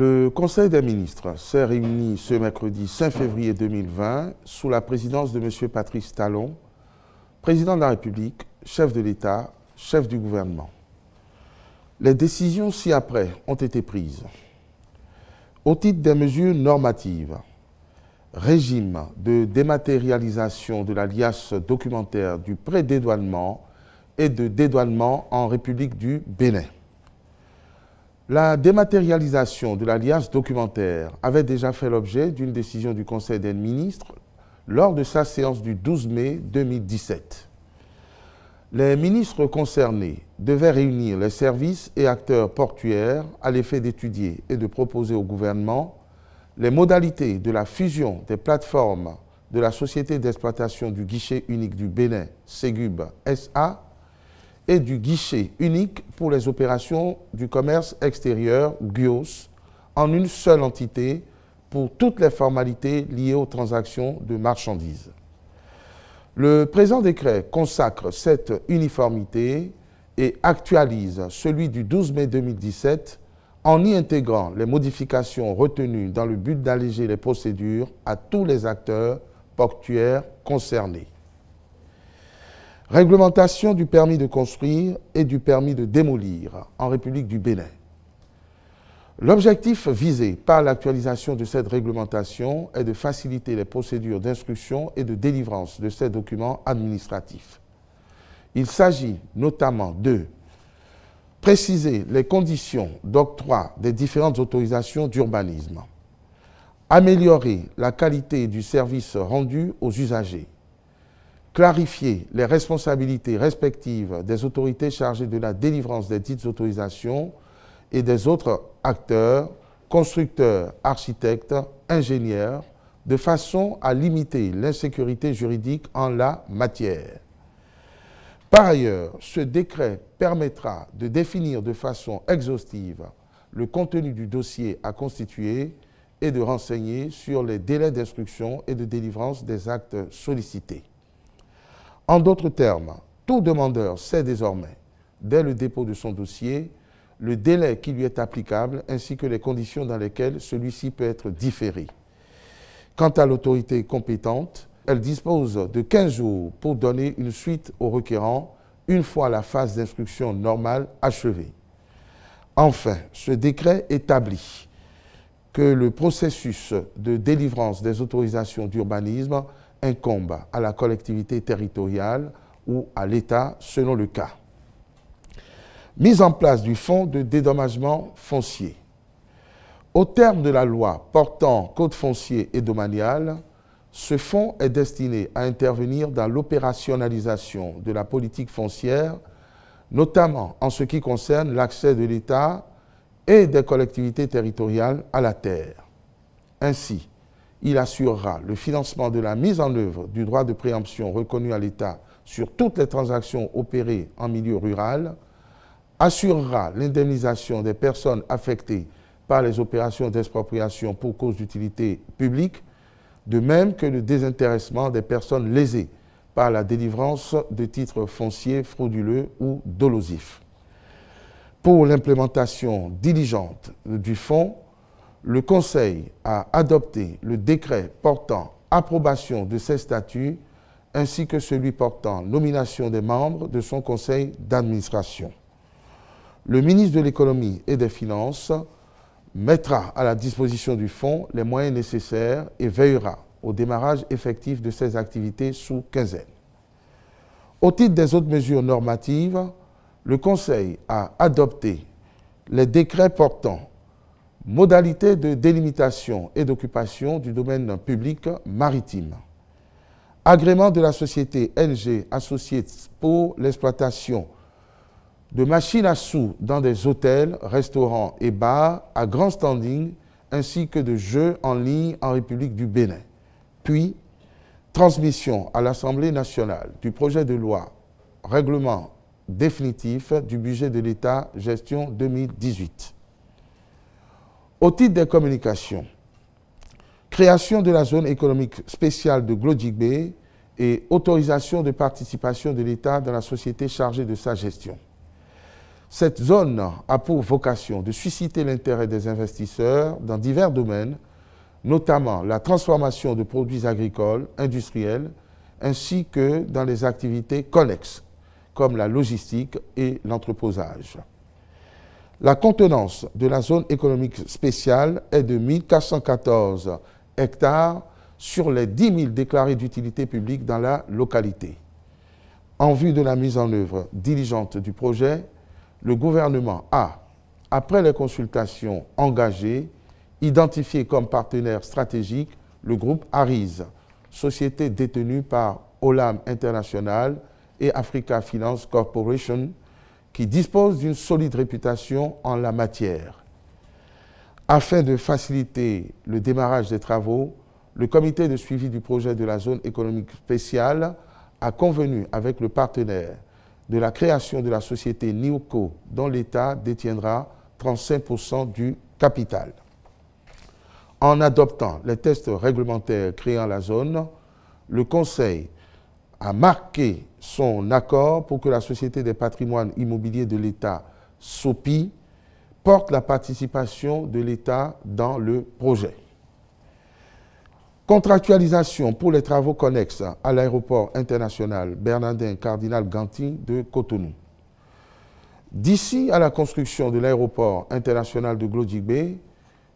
Le Conseil des ministres s'est réuni ce mercredi 5 février 2020 sous la présidence de M. Patrice Talon, président de la République, chef de l'État, chef du gouvernement. Les décisions ci-après ont été prises. Au titre des mesures normatives, régime de dématérialisation de la documentaire du prêt dédouanement et de dédouanement en République du Bénin. La dématérialisation de l'alliance documentaire avait déjà fait l'objet d'une décision du Conseil des ministres lors de sa séance du 12 mai 2017. Les ministres concernés devaient réunir les services et acteurs portuaires à l'effet d'étudier et de proposer au gouvernement les modalités de la fusion des plateformes de la Société d'exploitation du guichet unique du Bénin, Ségub SA, et du guichet unique pour les opérations du commerce extérieur, GIOS, en une seule entité pour toutes les formalités liées aux transactions de marchandises. Le présent décret consacre cette uniformité et actualise celui du 12 mai 2017 en y intégrant les modifications retenues dans le but d'alléger les procédures à tous les acteurs portuaires concernés. Réglementation du permis de construire et du permis de démolir en République du Bénin. L'objectif visé par l'actualisation de cette réglementation est de faciliter les procédures d'instruction et de délivrance de ces documents administratifs. Il s'agit notamment de préciser les conditions d'octroi des différentes autorisations d'urbanisme, améliorer la qualité du service rendu aux usagers, clarifier les responsabilités respectives des autorités chargées de la délivrance des titres d'autorisation et des autres acteurs, constructeurs, architectes, ingénieurs, de façon à limiter l'insécurité juridique en la matière. Par ailleurs, ce décret permettra de définir de façon exhaustive le contenu du dossier à constituer et de renseigner sur les délais d'instruction et de délivrance des actes sollicités. En d'autres termes, tout demandeur sait désormais, dès le dépôt de son dossier, le délai qui lui est applicable ainsi que les conditions dans lesquelles celui-ci peut être différé. Quant à l'autorité compétente, elle dispose de 15 jours pour donner une suite au requérant une fois la phase d'instruction normale achevée. Enfin, ce décret établit que le processus de délivrance des autorisations d'urbanisme incombe à la collectivité territoriale ou à l'État selon le cas. Mise en place du fonds de dédommagement foncier. Au terme de la loi portant code foncier et domanial, ce fonds est destiné à intervenir dans l'opérationnalisation de la politique foncière, notamment en ce qui concerne l'accès de l'État et des collectivités territoriales à la terre. Ainsi, il assurera le financement de la mise en œuvre du droit de préemption reconnu à l'État sur toutes les transactions opérées en milieu rural, assurera l'indemnisation des personnes affectées par les opérations d'expropriation pour cause d'utilité publique, de même que le désintéressement des personnes lésées par la délivrance de titres fonciers frauduleux ou dolosifs. Pour l'implémentation diligente du fonds, le Conseil a adopté le décret portant approbation de ses statuts ainsi que celui portant nomination des membres de son conseil d'administration. Le ministre de l'économie et des finances mettra à la disposition du fonds les moyens nécessaires et veillera au démarrage effectif de ses activités sous quinzaine. Au titre des autres mesures normatives, le Conseil a adopté les décrets portant Modalité de délimitation et d'occupation du domaine public maritime. Agrément de la société NG Associates pour l'exploitation de machines à sous dans des hôtels, restaurants et bars à grand standing ainsi que de jeux en ligne en République du Bénin. Puis, transmission à l'Assemblée nationale du projet de loi règlement définitif du budget de l'État gestion 2018. Au titre des communications, création de la zone économique spéciale de Glodjigbe et autorisation de participation de l'État dans la société chargée de sa gestion. Cette zone a pour vocation de susciter l'intérêt des investisseurs dans divers domaines, notamment la transformation de produits agricoles, industriels, ainsi que dans les activités connexes, comme la logistique et l'entreposage. La contenance de la zone économique spéciale est de 1414 hectares sur les 10 000 déclarés d'utilité publique dans la localité. En vue de la mise en œuvre diligente du projet, le gouvernement a, après les consultations engagées, identifié comme partenaire stratégique le groupe ARIS, société détenue par Olam International et Africa Finance Corporation, qui dispose d'une solide réputation en la matière. Afin de faciliter le démarrage des travaux, le comité de suivi du projet de la zone économique spéciale a convenu avec le partenaire de la création de la société NIOCO, dont l'État détiendra 35% du capital. En adoptant les tests réglementaires créant la zone, le Conseil a marqué son accord pour que la Société des patrimoines immobiliers de l'État, SOPI, porte la participation de l'État dans le projet. Contractualisation pour les travaux connexes à l'aéroport international Bernardin Cardinal Ganti de Cotonou. D'ici à la construction de l'aéroport international de Glodigbe,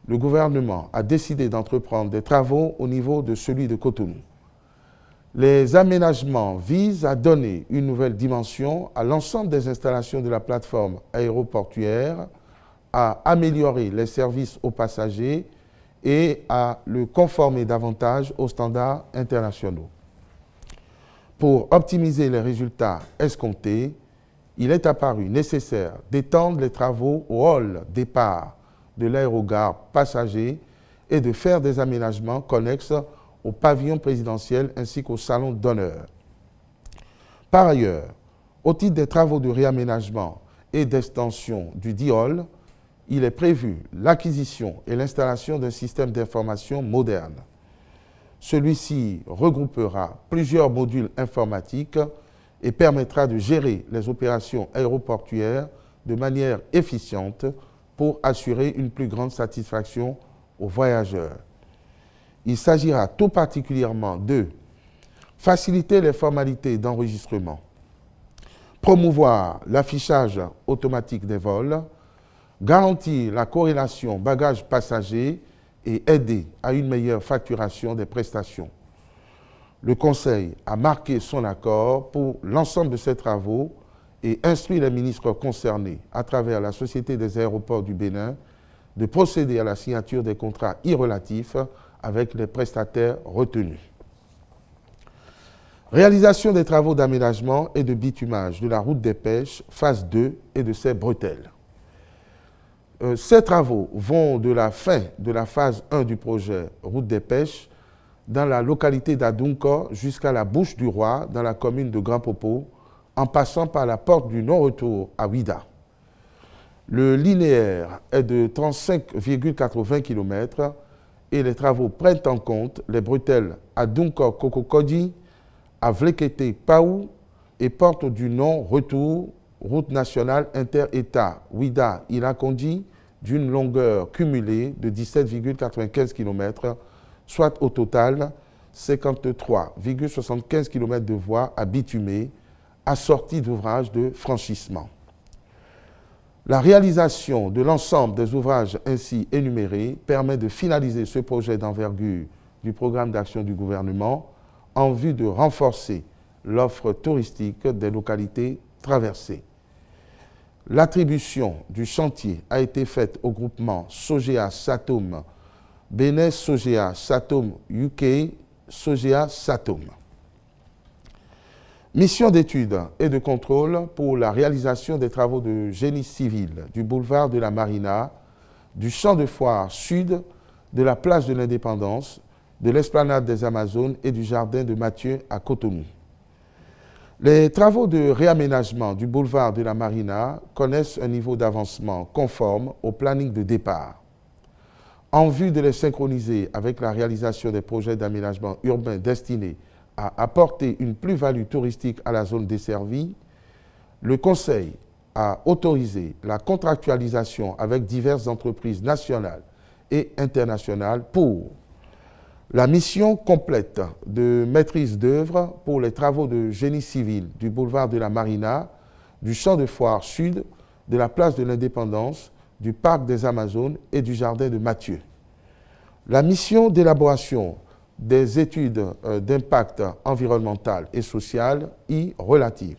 le gouvernement a décidé d'entreprendre des travaux au niveau de celui de Cotonou. Les aménagements visent à donner une nouvelle dimension à l'ensemble des installations de la plateforme aéroportuaire, à améliorer les services aux passagers et à le conformer davantage aux standards internationaux. Pour optimiser les résultats escomptés, il est apparu nécessaire d'étendre les travaux au hall départ de l'aérogare passager et de faire des aménagements connexes au pavillon présidentiel ainsi qu'au salon d'honneur. Par ailleurs, au titre des travaux de réaménagement et d'extension du DIOL, il est prévu l'acquisition et l'installation d'un système d'information moderne. Celui-ci regroupera plusieurs modules informatiques et permettra de gérer les opérations aéroportuaires de manière efficiente pour assurer une plus grande satisfaction aux voyageurs. Il s'agira tout particulièrement de faciliter les formalités d'enregistrement, promouvoir l'affichage automatique des vols, garantir la corrélation bagages-passagers et aider à une meilleure facturation des prestations. Le Conseil a marqué son accord pour l'ensemble de ces travaux et instruit les ministres concernés à travers la Société des aéroports du Bénin de procéder à la signature des contrats irrelatifs avec les prestataires retenus. Réalisation des travaux d'aménagement et de bitumage de la route des pêches, phase 2 et de ses bretelles. Euh, ces travaux vont de la fin de la phase 1 du projet route des pêches dans la localité d'Adunko jusqu'à la bouche du roi dans la commune de Grand Popo en passant par la porte du non-retour à Ouida. Le linéaire est de 35,80 km et les travaux prennent en compte les bretelles à dunkor Kokokodi, à Vlekete Paou et portent du nom Retour, route nationale inter-État Ouida Irakondi d'une longueur cumulée de 17,95 km, soit au total 53,75 km de voies à assorties d'ouvrages de franchissement. La réalisation de l'ensemble des ouvrages ainsi énumérés permet de finaliser ce projet d'envergure du programme d'action du gouvernement en vue de renforcer l'offre touristique des localités traversées. L'attribution du chantier a été faite au groupement Sogea Satom, Bénès Sogea Satom UK, Sogea Satom. Mission d'étude et de contrôle pour la réalisation des travaux de génie civil du boulevard de la Marina, du champ de foire sud, de la place de l'Indépendance, de l'esplanade des Amazones et du jardin de Mathieu à Cotonou. Les travaux de réaménagement du boulevard de la Marina connaissent un niveau d'avancement conforme au planning de départ. En vue de les synchroniser avec la réalisation des projets d'aménagement urbain destinés apporter une plus-value touristique à la zone desservie, le Conseil a autorisé la contractualisation avec diverses entreprises nationales et internationales pour la mission complète de maîtrise d'œuvre pour les travaux de génie civil du boulevard de la Marina, du champ de foire sud, de la place de l'indépendance, du parc des Amazones et du jardin de Mathieu. La mission d'élaboration des études euh, d'impact environnemental et social y relatives.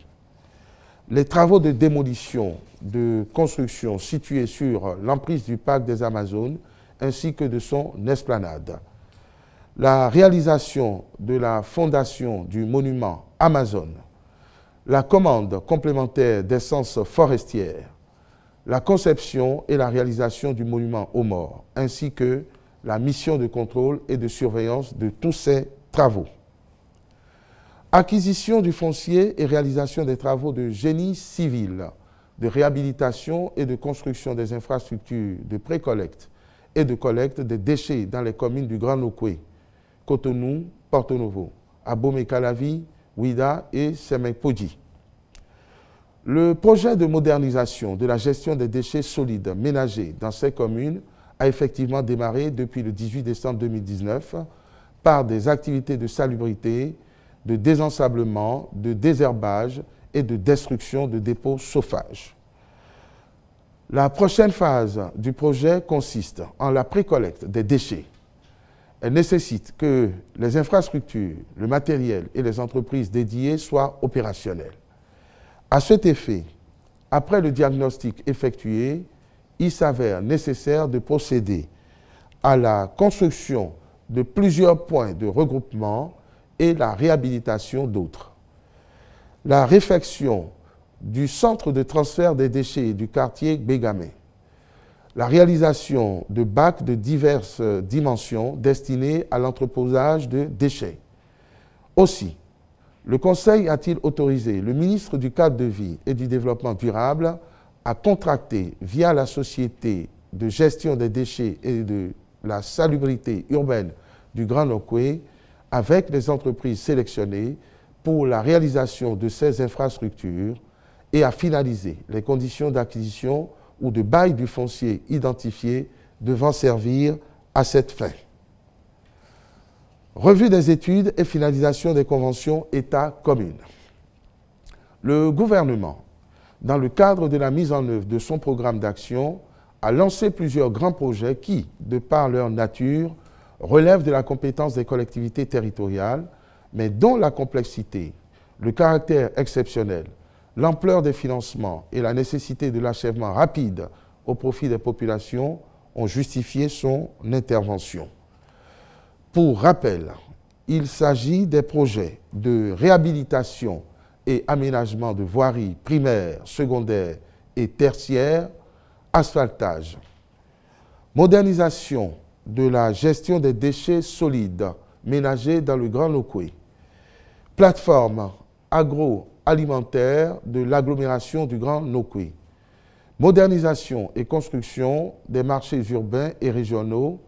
Les travaux de démolition de construction situées sur l'emprise du parc des Amazones ainsi que de son esplanade. La réalisation de la fondation du monument Amazon. La commande complémentaire d'essence forestière. La conception et la réalisation du monument aux morts ainsi que la mission de contrôle et de surveillance de tous ces travaux. Acquisition du foncier et réalisation des travaux de génie civil, de réhabilitation et de construction des infrastructures de précollecte et de collecte des déchets dans les communes du Grand Nokwe, Cotonou, Porto Novo, Abomey-Calavi, Ouida et Semekpodji. Le projet de modernisation de la gestion des déchets solides ménagers dans ces communes a effectivement démarré depuis le 18 décembre 2019 par des activités de salubrité, de désensablement, de désherbage et de destruction de dépôts chauffage. La prochaine phase du projet consiste en la précollecte des déchets. Elle nécessite que les infrastructures, le matériel et les entreprises dédiées soient opérationnelles. À cet effet, après le diagnostic effectué, il s'avère nécessaire de procéder à la construction de plusieurs points de regroupement et la réhabilitation d'autres. La réfection du centre de transfert des déchets du quartier Bégamé. La réalisation de bacs de diverses dimensions destinés à l'entreposage de déchets. Aussi, le Conseil a-t-il autorisé le ministre du cadre de vie et du développement durable a contracté via la Société de gestion des déchets et de la salubrité urbaine du Grand Nokwe avec les entreprises sélectionnées pour la réalisation de ces infrastructures et à finaliser les conditions d'acquisition ou de bail du foncier identifié devant servir à cette fin. Revue des études et finalisation des conventions État-commune. Le gouvernement dans le cadre de la mise en œuvre de son programme d'action, a lancé plusieurs grands projets qui, de par leur nature, relèvent de la compétence des collectivités territoriales, mais dont la complexité, le caractère exceptionnel, l'ampleur des financements et la nécessité de l'achèvement rapide au profit des populations ont justifié son intervention. Pour rappel, il s'agit des projets de réhabilitation et aménagement de voiries primaires, secondaires et tertiaires, asphaltage, modernisation de la gestion des déchets solides ménagés dans le Grand Locoué, plateforme agroalimentaire de l'agglomération du Grand Locoué, modernisation et construction des marchés urbains et régionaux,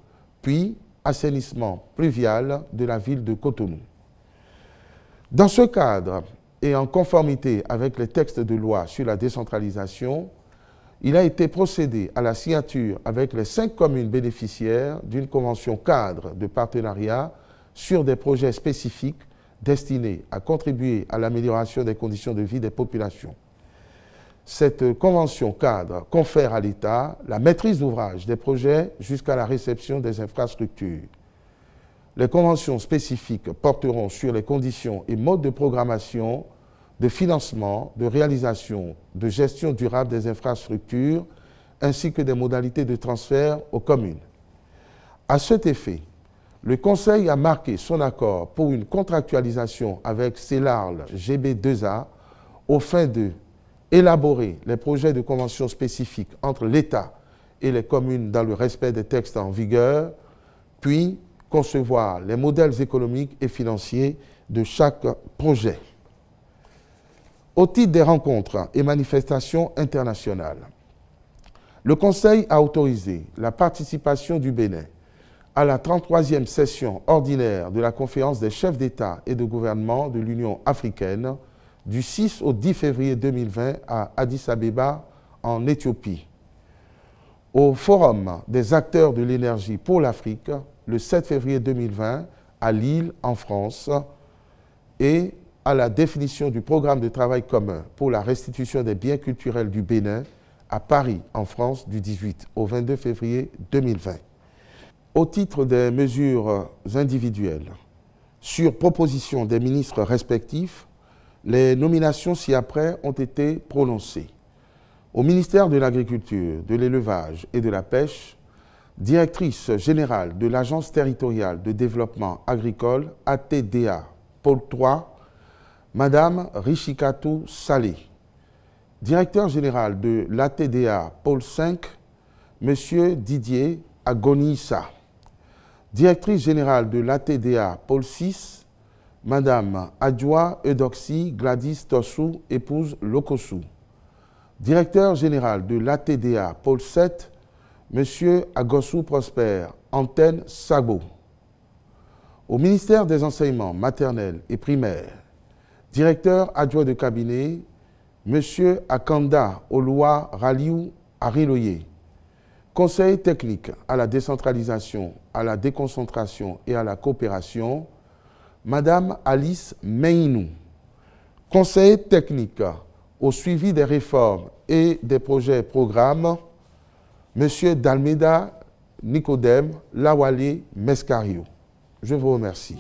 puis assainissement pluvial de la ville de Cotonou. Dans ce cadre, et en conformité avec les textes de loi sur la décentralisation, il a été procédé à la signature avec les cinq communes bénéficiaires d'une convention cadre de partenariat sur des projets spécifiques destinés à contribuer à l'amélioration des conditions de vie des populations. Cette convention cadre confère à l'État la maîtrise d'ouvrage des projets jusqu'à la réception des infrastructures les conventions spécifiques porteront sur les conditions et modes de programmation, de financement, de réalisation, de gestion durable des infrastructures, ainsi que des modalités de transfert aux communes. À cet effet, le Conseil a marqué son accord pour une contractualisation avec CELARL GB2A au fin de élaborer les projets de convention spécifiques entre l'État et les communes dans le respect des textes en vigueur, puis concevoir les modèles économiques et financiers de chaque projet. Au titre des rencontres et manifestations internationales, le Conseil a autorisé la participation du Bénin à la 33e session ordinaire de la conférence des chefs d'État et de gouvernement de l'Union africaine du 6 au 10 février 2020 à Addis Abeba en Éthiopie. Au Forum des acteurs de l'énergie pour l'Afrique le 7 février 2020 à Lille, en France, et à la définition du programme de travail commun pour la restitution des biens culturels du Bénin à Paris, en France, du 18 au 22 février 2020. Au titre des mesures individuelles, sur proposition des ministres respectifs, les nominations ci-après ont été prononcées. Au ministère de l'Agriculture, de l'Élevage et de la Pêche, Directrice générale de l'Agence territoriale de développement agricole, ATDA, Pôle 3, Madame Rishikatu Salé. Directeur général de l'ATDA, Pôle 5, Monsieur Didier Agonissa. Directrice générale de l'ATDA, Pôle 6, Madame Adjoa Eudoxie Gladys Tossou, épouse Lokosu. Directeur général de l'ATDA, Pôle 7, Monsieur Agossou Prosper, antenne Sabo. Au ministère des Enseignements maternels et primaires, directeur adjoint de cabinet, Monsieur Akanda Oloa Raliou Ariloye. Conseil technique à la décentralisation, à la déconcentration et à la coopération, Madame Alice Meinou. Conseil technique au suivi des réformes et des projets et programmes, Monsieur Dalmida Nicodème Lawali Mescario. Je vous remercie.